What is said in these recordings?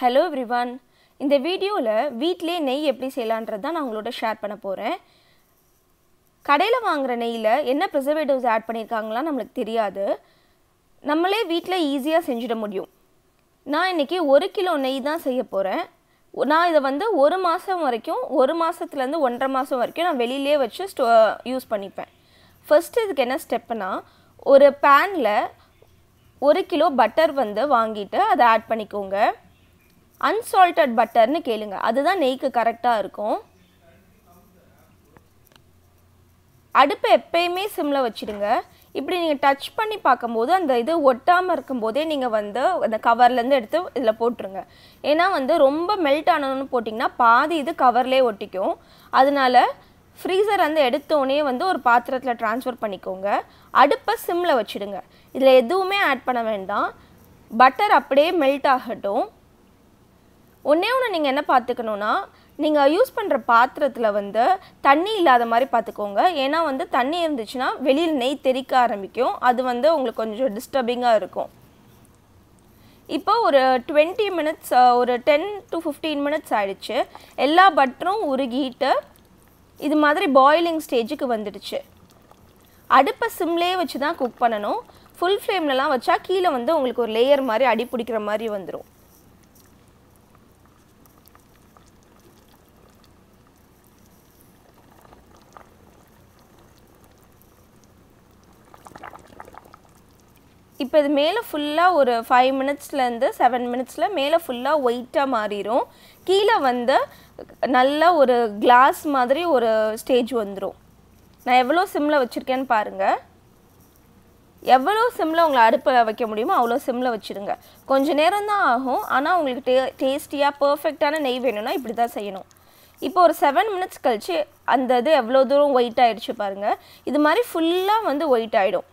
hello everyone இந்த வீடியோவில் வீட்டிலே நெய் எப்படி செய்யலான்றது தான் நான் உங்களோட ஷேர் பண்ண போகிறேன் கடையில் வாங்குகிற நெய்யில் என்ன ப்ரிசர்வேட்டிவ்ஸ் ஆட் பண்ணியிருக்காங்களாம் நம்மளுக்கு தெரியாது நம்மளே வீட்டில் ஈஸியாக செஞ்சிட முடியும் நான் இன்றைக்கி ஒரு கிலோ நெய் தான் செய்ய போகிறேன் நான் இதை வந்து ஒரு மாதம் வரைக்கும் ஒரு மாதத்துலேருந்து ஒன்றரை மாதம் வரைக்கும் நான் வெளியிலே வச்சு ஸ்டோ யூஸ் பண்ணிப்பேன் ஃபஸ்ட்டு இதுக்கு என்ன ஸ்டெப்புனா ஒரு பேனில் ஒரு கிலோ பட்டர் வந்து வாங்கிட்டு அதை ஆட் பண்ணிக்கோங்க அன்சால்ட்டட் பட்டர்னு கேளுங்க அதுதான் நெய்க்கு கரெக்டாக இருக்கும் அடுப்பை எப்பயுமே சிம்மில் வச்சுடுங்க இப்படி நீங்கள் டச் பண்ணி பார்க்கும்போது அந்த இது ஒட்டாமல் இருக்கும்போதே நீங்கள் வந்து அந்த கவர்லேருந்து எடுத்து இதில் போட்டுருங்க ஏன்னா வந்து ரொம்ப மெல்ட் ஆனணும்னு போட்டிங்கன்னா பாதி இது கவர்லேயே ஒட்டிக்கும் அதனால் ஃப்ரீசர் வந்து எடுத்தோடனே வந்து ஒரு பாத்திரத்தில் ட்ரான்ஸ்ஃபர் பண்ணிக்கோங்க அடுப்பை சிம்மில் வச்சுடுங்க இதில் எதுவுமே ஆட் பண்ண வேண்டாம் பட்டர் அப்படியே மெல்ட் ஆகட்டும் ஒன்றே ஒன்று நீங்கள் என்ன பார்த்துக்கணுன்னா நீங்கள் யூஸ் பண்ணுற பாத்திரத்தில் வந்து தண்ணி இல்லாத மாதிரி பார்த்துக்கோங்க ஏன்னா வந்து தண்ணி இருந்துச்சுன்னா வெளியில் நெய் தெறிக்க ஆரம்பிக்கும் அது வந்து உங்களுக்கு கொஞ்சம் டிஸ்டர்பிங்காக இருக்கும் இப்போ ஒரு டுவெண்ட்டி மினிட்ஸ் ஒரு டென் டு ஃபிஃப்டீன் மினிட்ஸ் ஆகிடுச்சு எல்லா பட்டரும் உருகிட்டு இது மாதிரி பாயிலிங் ஸ்டேஜுக்கு வந்துடுச்சு அடுப்பை சிம்லேயே வச்சு தான் குக் பண்ணணும் ஃபுல் ஃப்ளேம்லலாம் வச்சா கீழே வந்து உங்களுக்கு ஒரு லேயர் மாதிரி அடி பிடிக்கிற மாதிரி வந்துடும் இப்போ இது மேலே ஃபுல்லாக ஒரு ஃபைவ் மினிட்ஸ்லேருந்து செவன் மினிட்ஸில் மேலே ஃபுல்லாக ஒயிட்டாக மாறிடும் கீழே வந்து நல்ல ஒரு கிளாஸ் மாதிரி ஒரு ஸ்டேஜ் வந்துடும் நான் எவ்வளோ சிம்மில் வச்சுருக்கேன்னு பாருங்கள் எவ்வளோ சிம்மில் உங்களை அடுப்பில் வைக்க முடியுமோ அவ்வளோ சிம்மில் வச்சுருங்க கொஞ்சம் நேரம்தான் ஆகும் ஆனால் உங்களுக்கு டே டேஸ்டியாக பர்ஃபெக்டான நெய் வேணும்னா இப்படி தான் செய்யணும் இப்போ ஒரு செவன் மினிட்ஸ் கழித்து அந்த இது எவ்வளோ தூரம் ஒயிட் ஆகிடுச்சு பாருங்கள் இது மாதிரி ஃபுல்லாக வந்து ஒயிட் ஆகிடும்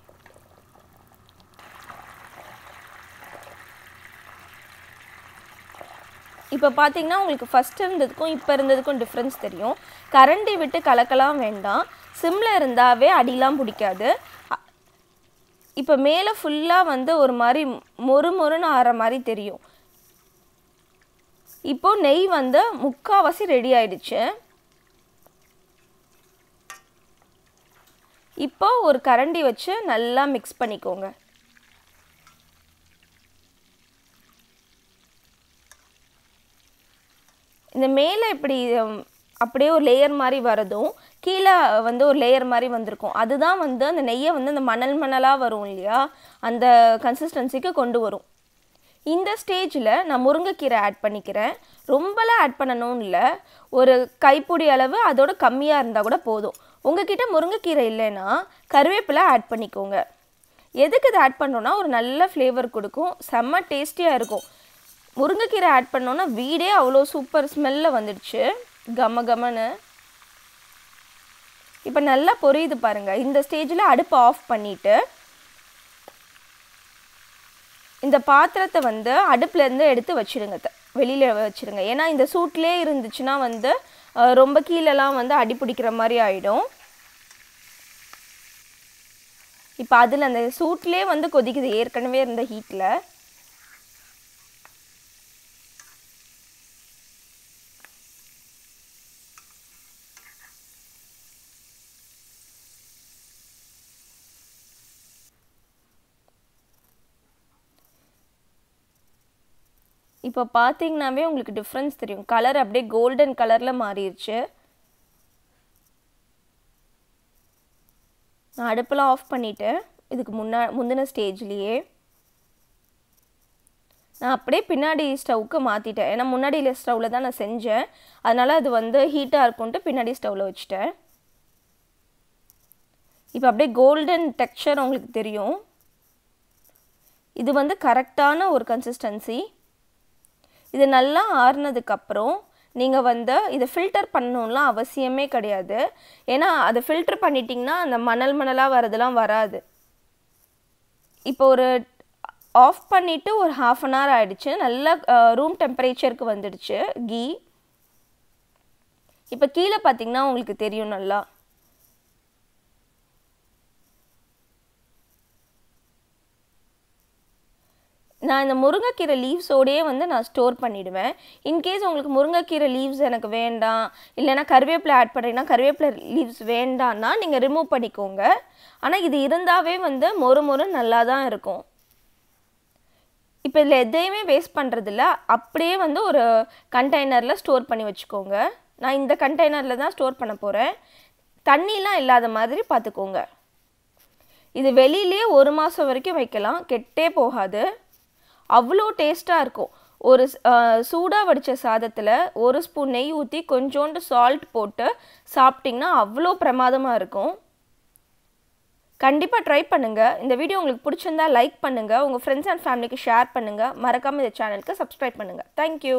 இப்போ பார்த்தீங்கன்னா உங்களுக்கு ஃபஸ்ட் இருந்ததுக்கும் இப்போ இருந்ததுக்கும் டிஃப்ரென்ஸ் தெரியும் கரண்டி விட்டு கலக்கலாம் வேண்டாம் சிம்மில் இருந்தாவே அடிலாம் பிடிக்காது இப்போ மேலே ஃபுல்லாக வந்து ஒரு மாதிரி மொறு மொறுன்னு ஆற மாதிரி தெரியும் இப்போது நெய் வந்து முக்கால்வாசி ரெடி ஆயிடுச்சு இப்போ ஒரு கரண்டி வச்சு நல்லா மிக்ஸ் பண்ணிக்கோங்க இந்த மேலே இப்படி அப்படியே ஒரு லேயர் மாதிரி வரதும் கீழே வந்து ஒரு லேயர் மாதிரி வந்திருக்கும் அதுதான் வந்து அந்த நெய்யை வந்து அந்த மணல் மணலாக வரும் இல்லையா அந்த கன்சிஸ்டன்சிக்கு கொண்டு வரும் இந்த ஸ்டேஜில் நான் முருங்கைக்கீரை ஆட் பண்ணிக்கிறேன் ரொம்பலாம் ஆட் பண்ணணும் இல்லை ஒரு கைப்பொடி அளவு அதோட கம்மியாக இருந்தால் கூட போதும் உங்ககிட்ட முருங்கைக்கீரை இல்லைன்னா கருவேப்பிலை ஆட் பண்ணிக்கோங்க எதுக்கு இதை ஆட் பண்ணுறோன்னா ஒரு நல்ல ஃப்ளேவர் கொடுக்கும் செம்ம டேஸ்டியாக இருக்கும் முருங்கைக்கீரை ஆட் பண்ணோன்னா வீடே அவ்வளோ சூப்பர் ஸ்மெல்லில் வந்துடுச்சு கம கமன்னு இப்போ நல்லா பொரியுது பாருங்கள் இந்த ஸ்டேஜில் அடுப்பை ஆஃப் பண்ணிவிட்டு இந்த பாத்திரத்தை வந்து அடுப்புலேருந்து எடுத்து வச்சுருங்க வெளியில் வச்சுருங்க ஏன்னா இந்த சூட்லேயே இருந்துச்சுன்னா வந்து ரொம்ப கீழெல்லாம் வந்து அடி பிடிக்கிற மாதிரி ஆகிடும் இப்போ அதில் அந்த சூட்லேயே வந்து கொதிக்குது ஏற்கனவே இருந்த ஹீட்டில் இப்போ பார்த்தீங்கன்னாவே உங்களுக்கு டிஃப்ரென்ஸ் தெரியும் கலர் அப்படியே கோல்டன் கலரில் மாறிடுச்சு நான் அடுப்பெல்லாம் ஆஃப் பண்ணிவிட்டேன் இதுக்கு முன்னா முந்தின ஸ்டேஜ்லேயே நான் அப்படியே பின்னாடி ஸ்டவ்வுக்கு மாற்றிட்டேன் ஏன்னா முன்னாடியில் ஸ்டவ்வில் தான் நான் செஞ்சேன் அதனால் அது வந்து ஹீட்டாக இருக்கும்ன்ட்டு பின்னாடி ஸ்டவ்வில் வச்சுட்டேன் இப்போ அப்படியே கோல்டன் டெக்ஸ்சர் உங்களுக்கு தெரியும் இது வந்து கரெக்டான ஒரு கன்சிஸ்டன்சி இது நல்லா ஆறுனதுக்கப்புறம் நீங்கள் வந்து இதை ஃபில்டர் பண்ணணும்லாம் அவசியமே கிடையாது ஏன்னா அதை ஃபில்டர் பண்ணிட்டீங்கன்னா அந்த மணல் மணலாக வரதெல்லாம் வராது இப்போ ஒரு ஆஃப் பண்ணிவிட்டு ஒரு ஹாஃப் அன் ஹவர் ஆகிடுச்சு நல்லா ரூம் டெம்பரேச்சருக்கு வந்துடுச்சு கீ இப்போ கீழே பார்த்தீங்கன்னா உங்களுக்கு தெரியும் நல்லா நான் இந்த முருங்கைக்கீரை லீவ்ஸோடையே வந்து நான் ஸ்டோர் பண்ணிவிடுவேன் இன்கேஸ் உங்களுக்கு முருங்கைக்கீரை லீவ்ஸ் எனக்கு வேண்டாம் இல்லைனா கருவேப்பிலை ஆட் பண்ணுறீங்கன்னா கருவேப்பிலை லீவ்ஸ் வேண்டான்னா நீங்கள் ரிமூவ் பண்ணிக்கோங்க ஆனால் இது இருந்தாவே வந்து மொறு மொறு நல்லா தான் இருக்கும் இப்போ இதில் எதையுமே வேஸ்ட் பண்ணுறதில்ல அப்படியே வந்து ஒரு கண்டெய்னரில் ஸ்டோர் பண்ணி வச்சுக்கோங்க நான் இந்த கண்டெய்னரில் தான் ஸ்டோர் பண்ண போகிறேன் தண்ணிலாம் இல்லாத மாதிரி பார்த்துக்கோங்க இது வெளியிலே ஒரு மாதம் வரைக்கும் வைக்கலாம் கெட்டே போகாது அவ்வளோ டேஸ்ட்டாக இருக்கும் ஒரு சூடாக வடித்த சாதத்தில் ஒரு ஸ்பூன் நெய் ஊற்றி கொஞ்சோண்டு சால்ட் போட்டு சாப்பிட்டிங்கன்னா அவ்வளோ பிரமாதமாக இருக்கும் கண்டிப்பாக ட்ரை பண்ணுங்கள் இந்த வீடியோ உங்களுக்கு பிடிச்சிருந்தா லைக் பண்ணுங்கள் உங்கள் ஃப்ரெண்ட்ஸ் அண்ட் ஃபேமிலிக்கு ஷேர் பண்ணுங்கள் மறக்காமல் இந்த சேனலுக்கு சப்ஸ்கிரைப் பண்ணுங்கள் தேங்க்யூ